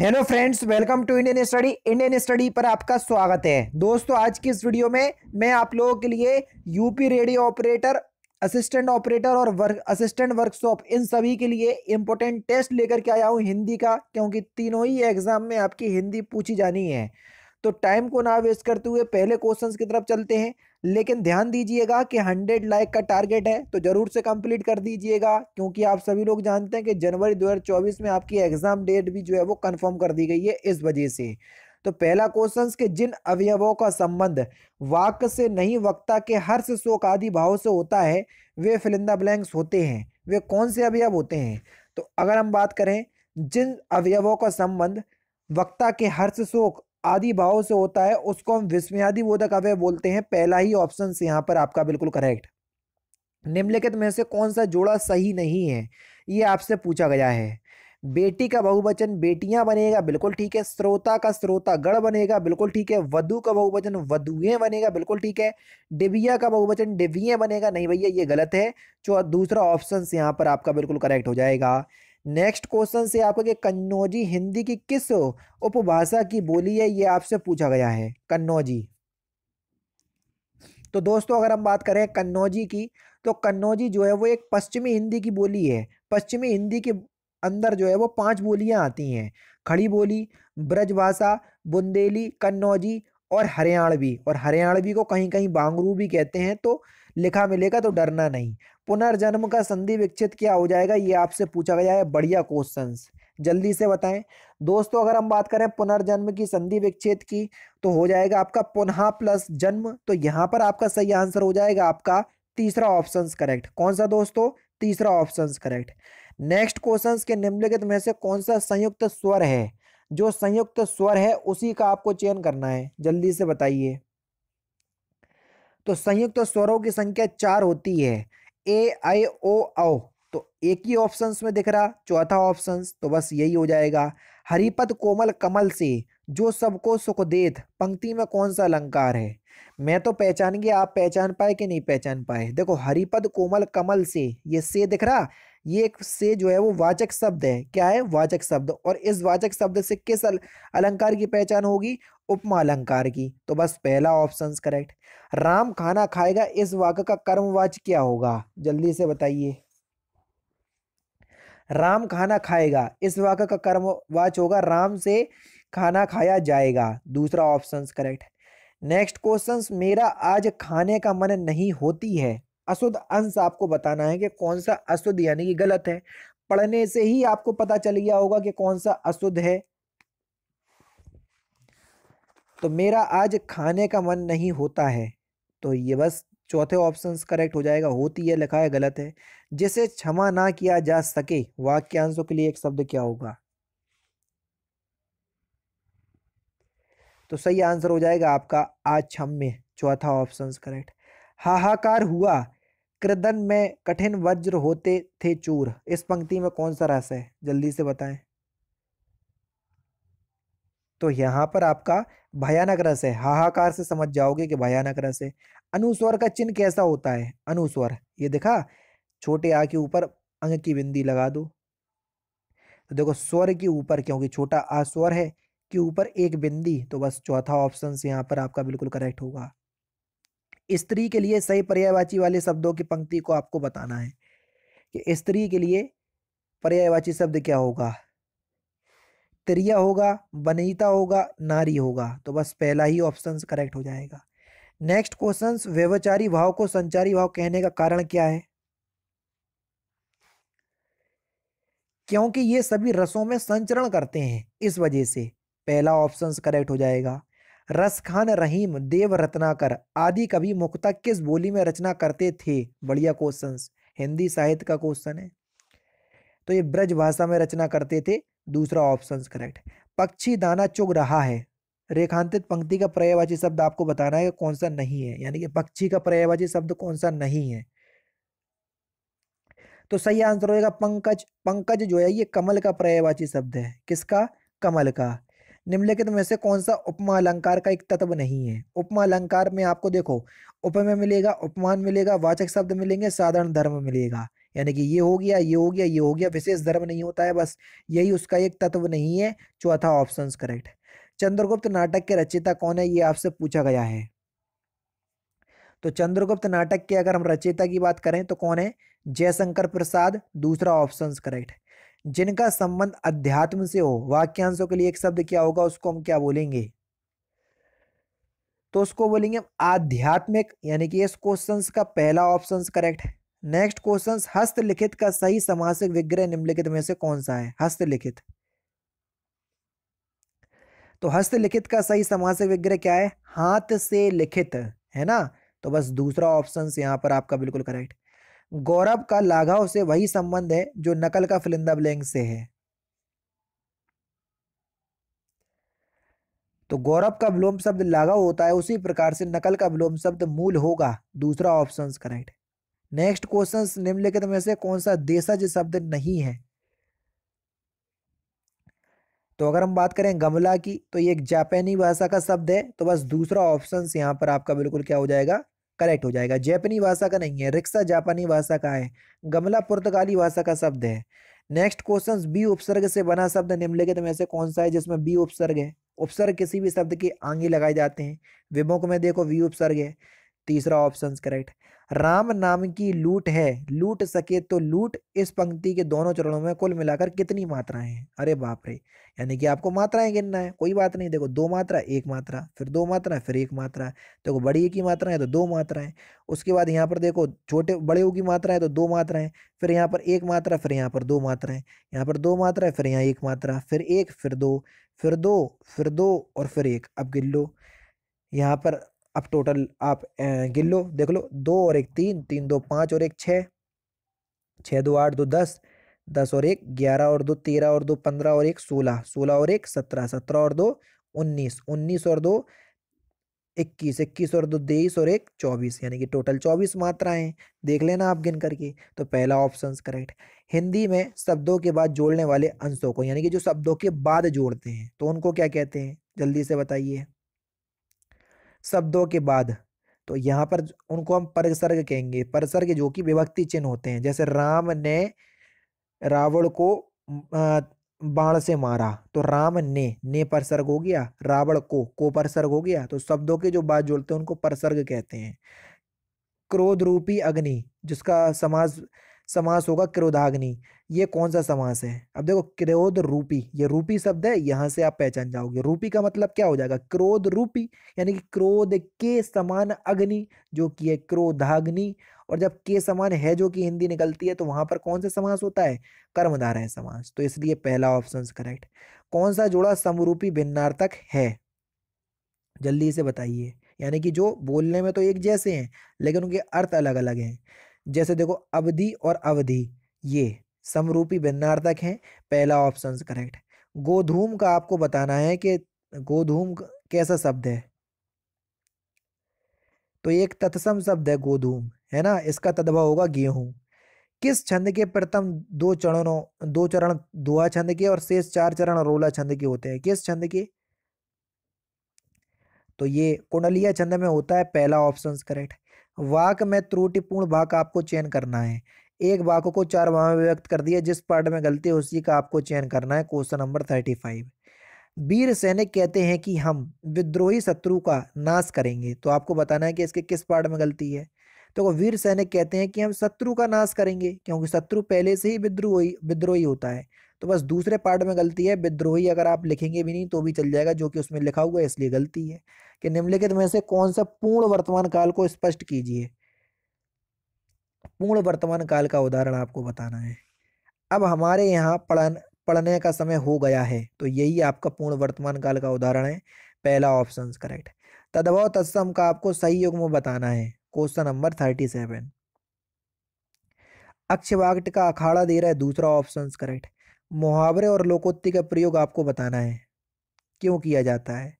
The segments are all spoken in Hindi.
hello friends welcome to Indian study Indian study पर आपका स्वागत है दोस्तों आज की इस वीडियो में मैं आप लोगों के लिए UP radio operator assistant operator और वर्क असिस्टेंट वर्कशॉप इन सभी के लिए इम्पोर्टेंट टेस्ट लेकर के आया हूँ हिंदी का क्योंकि तीनों ही एग्जाम में आपकी हिंदी पूछी जानी है तो टाइम को ना वेस्ट करते हुए पहले क्वेश्चंस की तरफ चलते हैं लेकिन ध्यान दीजिएगा कि हंड्रेड लाइक का टारगेट है तो ज़रूर से कंप्लीट कर दीजिएगा क्योंकि आप सभी लोग जानते हैं कि जनवरी 2024 में आपकी एग्ज़ाम डेट भी जो है वो कन्फर्म कर दी गई है इस वजह से तो पहला क्वेश्चन के जिन अवयवों का संबंध वाक से नहीं वक्ता के हर्ष शोक आदि भाव से होता है वे फिलिंदा ब्लैंक्स होते हैं वे कौन से अवयव होते हैं तो अगर हम बात करें जिन अवयवों का संबंध वक्ता के हर्ष शोक आदि भाव से होता है उसको हम विस्मयादि बोधक अवय बोलते हैं पहला ही ऑप्शन यहाँ पर आपका बिल्कुल करेक्ट निम्नलिखित में से कौन सा जोड़ा सही नहीं है ये आपसे पूछा गया है बेटी का बहुवचन बेटियां बनेगा बिल्कुल ठीक है श्रोता का श्रोता गढ़ बनेगा बिल्कुल ठीक है वधु का बहुवचन वधुए बनेगा बिल्कुल ठीक है डिबिया का बहुवचन डिबिये बनेगा नहीं भैया ये गलत है जो दूसरा ऑप्शन यहाँ पर आपका बिल्कुल करेक्ट हो जाएगा नेक्स्ट क्वेश्चन से आपका कि कन्नौजी हिंदी की किस उपभाषा की बोली है ये आपसे पूछा गया है कन्नौजी तो दोस्तों अगर हम बात करें कन्नौजी की तो कन्नौजी जो है वो एक पश्चिमी हिंदी की बोली है पश्चिमी हिंदी के अंदर जो है वो पांच बोलियां आती हैं खड़ी बोली ब्रजभाषा बुंदेली कन्नौजी और हरियाणवी और हरियाणवी को कहीं कहीं बांगरू भी कहते हैं तो लिखा मिलेगा तो डरना नहीं पुनर्जन्म का संधि विकसित क्या हो जाएगा ये आपसे पूछा गया है बढ़िया क्वेश्चन जल्दी से बताएं दोस्तों अगर हम बात करें पुनर्जन्म की संधि विच्छेद की तो हो जाएगा आपका पुनः प्लस जन्म तो यहाँ पर आपका सही आंसर हो जाएगा आपका तीसरा ऑप्शन करेक्ट कौन सा दोस्तों तीसरा ऑप्शन करेक्ट नेक्स्ट क्वेश्चन के निम्नलिखित में से कौन सा संयुक्त स्वर है जो संयुक्त स्वर है उसी का आपको चयन करना है जल्दी से बताइए तो संयुक्त स्वरों की संख्या चार होती है ए आई ओ औ तो एक ही ऑप्शन में दिख रहा चौथा ऑप्शन तो बस यही हो जाएगा हरिपत कोमल कमल से जो सबको सुख देत पंक्ति में कौन सा अलंकार है मैं तो पहचान गया आप पहचान पाए कि नहीं पहचान पाए देखो हरिपद कोमल कमल से ये से दिख रहा ये एक से जो है वो वाचक शब्द है क्या है वाचक शब्द और इस वाचक शब्द से किस अलंकार की पहचान होगी उपमा अलंकार की तो बस पहला ऑप्शन करेक्ट राम खाना खाएगा इस वाक्य का कर्मवाच क्या होगा जल्दी से बताइए राम खाना खाएगा इस वाक्य का कर्मवाच होगा राम से खाना खाया जाएगा दूसरा ऑप्शन करेक्ट नेक्स्ट क्वेश्चन मेरा आज खाने का मन नहीं होती है अशुद्ध अंश आपको बताना है कि कौन सा अशुद्ध यानी कि गलत है पढ़ने से ही आपको पता चल गया होगा कि कौन सा अशुद्ध है तो मेरा आज खाने का मन नहीं होता है तो ये बस चौथे ऑप्शन करेक्ट हो जाएगा होती है लिखा है गलत है जिसे क्षमा ना किया जा सके वाक्यांशों के लिए एक शब्द क्या होगा तो सही आंसर हो जाएगा आपका आक्षम्य चौथा ऑप्शन करेक्ट हाहाकार हुआ कृदन में कठिन वज्र होते थे चूर इस पंक्ति में कौन सा रस है जल्दी से बताएं तो यहां पर आपका भयानक रस है हाहाकार से समझ जाओगे कि भयानक रस है अनुस्वर का चिन्ह कैसा होता है अनुस्वर ये देखा छोटे आ के ऊपर अंग की बिंदी लगा दो तो देखो स्वर के ऊपर क्योंकि छोटा आ स्वर है के ऊपर एक बिंदी तो बस चौथा ऑप्शन यहाँ पर आपका बिल्कुल करेक्ट होगा स्त्री के लिए सही पर्यायवाची वाले शब्दों की पंक्ति को आपको बताना है कि स्त्री के लिए पर्यायवाची शब्द क्या होगा त्रिया होगा बनीता होगा नारी होगा तो बस पहला ही ऑप्शन करेक्ट हो जाएगा नेक्स्ट क्वेश्चन व्यवचारी भाव को संचारी भाव कहने का कारण क्या है क्योंकि ये सभी रसों में संचरण करते हैं इस वजह से पहला ऑप्शन करेक्ट हो जाएगा रसखान रहीम देव रत्नाकर आदि कवि मुख्ता किस बोली में रचना करते थे बढ़िया क्वेश्चन हिंदी साहित्य का क्वेश्चन है तो ये ब्रज भाषा में रचना करते थे दूसरा ऑप्शन करेक्ट पक्षी दाना चुग रहा है रेखांतित पंक्ति का पर्यायवाची शब्द आपको बताना है कौन सा नहीं है यानी कि पक्षी का पर्यायवाची शब्द कौन सा नहीं है तो सही आंसर होगा पंकज पंकज जो है ये कमल का पर्यायवाची शब्द है किसका कमल का निम्नलिखित में से कौन सा उपमा अलंकार का एक तत्व नहीं है उपमा अलंकार में आपको देखो उपमय मिलेगा उपमान मिलेगा वाचक शब्द मिलेंगे साधारण धर्म मिलेगा यानी कि ये हो गया ये हो गया ये हो गया विशेष धर्म नहीं होता है बस यही उसका एक तत्व नहीं है चौथा ऑप्शन करेक्ट चंद्रगुप्त नाटक के रचयिता कौन है ये आपसे पूछा गया है तो चंद्रगुप्त नाटक के अगर हम रचयिता की बात करें तो कौन है जयशंकर प्रसाद दूसरा ऑप्शन करेक्ट जिनका संबंध अध्यात्म से हो वाक्यांशों के लिए एक शब्द क्या होगा उसको हम क्या बोलेंगे तो उसको बोलेंगे आध्यात्मिक यानी कि इस क्वेश्चन का पहला ऑप्शन करेक्ट है नेक्स्ट क्वेश्चन हस्तलिखित का सही समासिक विग्रह निम्नलिखित में से कौन सा है हस्तलिखित तो हस्तलिखित का सही समासिक विग्रह क्या है हाथ से लिखित है ना तो बस दूसरा ऑप्शन यहां पर आपका बिल्कुल करेक्ट गौरव का लाघव से वही संबंध है जो नकल का फिलिंदा ब्लैंक से है तो गौरव का विलोम शब्द लाघव होता है उसी प्रकार से नकल का विलोम शब्द मूल होगा दूसरा ऑप्शन करेक्ट नेक्स्ट क्वेश्चन निम्नलिखित में से कौन सा देशज शब्द नहीं है तो अगर हम बात करें गमला की तो ये एक जापानी भाषा का शब्द है तो बस दूसरा ऑप्शन यहां पर आपका बिल्कुल क्या हो जाएगा करेक्ट हो जाएगा जैपनी भाषा का नहीं है रिक्शा जापानी भाषा का है गमला पुर्तगाली भाषा का शब्द है नेक्स्ट क्वेश्चन बी उपसर्ग से बना शब्द निम्नलिखित में से कौन सा है जिसमें बी उपसर्ग है उपसर्ग किसी भी शब्द के आंगे लगाए जाते हैं विमुख में देखो वी उपसर्ग है तीसरा ऑप्शन करेक्ट राम नाम की लूट है लूट सके तो लूट इस पंक्ति के दोनों चरणों में कुल मिलाकर कितनी मात्राएं हैं अरे बाप रे यानी कि आपको मात्राएं गिनना है कोई बात नहीं देखो दो मात्रा एक मात्रा फिर दो मात्रा फिर एक मात्रा देखो बड़ी की मात्रा है तो दो मात्राएं उसके बाद यहाँ पर देखो छोटे बड़े की मात्रा है तो दो मात्राएं फिर यहाँ पर एक मात्रा फिर यहाँ पर दो मात्राएं यहाँ पर दो मात्रा है फिर यहाँ एक मात्रा फिर एक फिर दो फिर दो फिर दो और फिर एक अब गिन लो यहाँ पर अब टोटल आप गिन लो देख लो दो और एक तीन तीन दो पाँच और एक छः छः दो आठ दो दस दस और एक ग्यारह और दो तेरह और दो पंद्रह और एक सोलह सोलह और एक सत्रह सत्रह और दो उन्नीस उन्नीस और दो इक्कीस इक्कीस और दो तेईस और एक चौबीस यानी कि टोटल चौबीस मात्राएं देख लेना आप गिन करके तो पहला ऑप्शन करेक्ट हिंदी में शब्दों के बाद जोड़ने वाले अंशों को यानी कि जो शब्दों के बाद जोड़ते हैं तो उनको क्या कहते हैं जल्दी से बताइए शब्दों के बाद तो यहाँ पर उनको हम परसर्ग कहेंगे परसर्ग जो कि विभक्ति चिन्ह होते हैं जैसे राम ने रावण को बाण से मारा तो राम ने ने परसर्ग हो गया रावण को को परसर्ग हो गया तो शब्दों के जो बात जोड़ते हैं उनको परसर्ग कहते हैं क्रोध रूपी अग्नि जिसका समाज समास होगा क्रोधाग्नि ये कौन सा समास है अब देखो क्रोध रूपी ये रूपी शब्द है यहाँ से आप पहचान जाओगे रूपी का मतलब क्या हो जाएगा क्रोध रूपी यानी कि क्रोध के समान अग्नि जो कि है क्रोधाग्नि और जब के समान है जो कि हिंदी निकलती है तो वहाँ पर कौन सा समास होता है कर्मधारय समास तो इसलिए पहला ऑप्शन करेक्ट कौन सा जोड़ा समरूपी भिन्नार्थक है जल्दी से बताइए यानी कि जो बोलने में तो एक जैसे हैं लेकिन उनके अर्थ अलग अलग हैं जैसे देखो अवधि और अवधि ये समरूपी भिन्नार्थक हैं पहला ऑप्शन करेक्ट गोधूम का आपको बताना है कि गोधूम कैसा शब्द है तो एक तत्सम शब्द है गोधूम है ना इसका तदभा होगा गेहूं किस छंद के प्रथम दो चरणों दो चरण दुआ छंद के और शेष चार चरण रोला छंद के होते हैं किस छंद के तो ये कुंडलिया छंद में होता है पहला ऑप्शन करेक्ट वाक में त्रुटिपूर्ण भाग आपको चयन करना है एक वाक को चार भाग में व्यक्त कर दिया जिस पार्ट में गलती है उसी का आपको चयन करना है क्वेश्चन नंबर थर्टी फाइव वीर सैनिक कहते हैं कि हम विद्रोही शत्रु का नाश करेंगे तो आपको बताना है कि इसके किस पार्ट में गलती है तो वीर सैनिक कहते हैं कि हम शत्रु का नाश करेंगे क्योंकि शत्रु पहले से ही विद्रोही विद्रोही होता है तो बस दूसरे पार्ट में गलती है विद्रोही अगर आप लिखेंगे भी नहीं तो भी चल जाएगा जो कि उसमें लिखा हुआ है इसलिए गलती है कि निम्नलिखित में से कौन सा पूर्ण वर्तमान काल को स्पष्ट कीजिए पूर्ण वर्तमान काल का उदाहरण आपको बताना है अब हमारे यहाँ पढ़न पढ़ने का समय हो गया है तो यही आपका पूर्ण वर्तमान काल का उदाहरण है पहला ऑप्शन करेक्ट तदभाव तत्सम का आपको सही युग में बताना है क्वेश्चन नंबर थर्टी सेवन अक्षवाक्ट का अखाड़ा दे रहा है दूसरा ऑप्शन करेक्ट मुहावरे और लोकोत्ति का प्रयोग आपको बताना है क्यों किया जाता है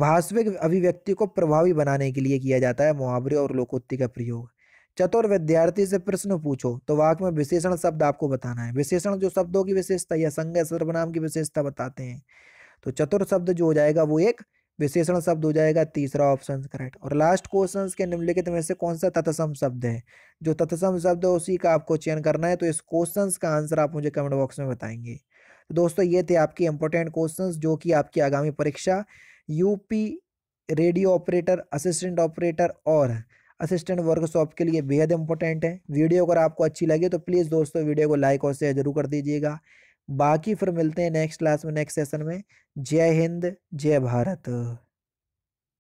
भाषविक अभिव्यक्ति को प्रभावी बनाने के लिए किया जाता है मुहावरे और लोकोत्ति का प्रयोग चतुर विद्यार्थी से प्रश्न पूछो तो वाक में विशेषण शब्द आपको बताना है विशेषण जो शब्दों की विशेषता या संज्ञा सर्वनाम की विशेषता बताते हैं तो चतुर शब्द जो हो जाएगा वो एक विशेषण शब्द हो जाएगा तीसरा ऑप्शन करेक्ट और लास्ट क्वेश्चन के निम्नलिखित में से कौन सा तत्सम शब्द है जो तत्सम शब्द है उसी का आपको चयन करना है तो इस क्वेश्चन का आंसर आप मुझे कमेंट बॉक्स में बताएंगे तो दोस्तों ये थे आपके इंपॉर्टेंट क्वेश्चंस जो कि आपकी आगामी परीक्षा UP radio operator assistant operator और असिस्टेंट वर्कशॉप के लिए बेहद इंपॉर्टेंट है वीडियो अगर आपको अच्छी लगे तो प्लीज़ दोस्तों वीडियो को लाइक और शेयर जरूर कर दीजिएगा बाकी फिर मिलते हैं नेक्स्ट क्लास में नेक्स्ट सेशन में जय हिंद जय भारत